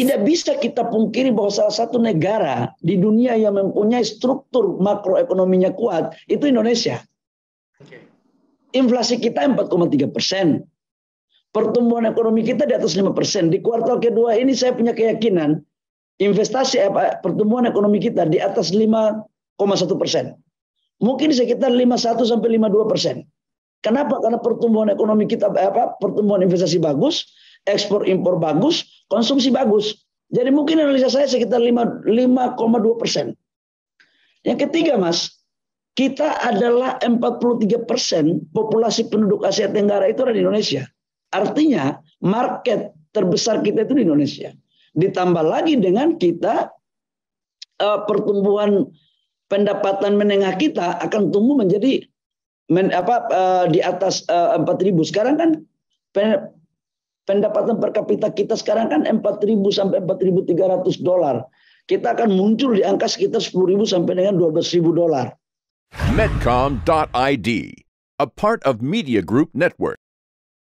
Tidak bisa kita pungkiri bahwa salah satu negara di dunia yang mempunyai struktur makroekonominya kuat itu Indonesia. Inflasi kita 4,3 persen. Pertumbuhan ekonomi kita di atas 5 persen. Di kuartal kedua ini saya punya keyakinan investasi eh, pertumbuhan ekonomi kita di atas 5,1 persen. Mungkin sekitar 51 sampai 52 persen. Kenapa? Karena pertumbuhan ekonomi kita eh, apa? Pertumbuhan investasi bagus, ekspor impor bagus, konsumsi bagus. Jadi mungkin analisa saya sekitar 5,2 persen. Yang ketiga mas, kita adalah 43 persen populasi penduduk Asia Tenggara itu ada di Indonesia. Artinya market terbesar kita itu di Indonesia. Ditambah lagi dengan kita eh, pertumbuhan pendapatan menengah kita akan tumbuh menjadi men, apa eh, di atas 4000. Eh, Sekarang kan pendapatan per kapita kita sekarang kan 4.000 sampai 4.300 dolar. Kita akan muncul di angka sekitar 10.000 sampai dengan 12.000 dolar. Medcom.id, a part of Media Group Network.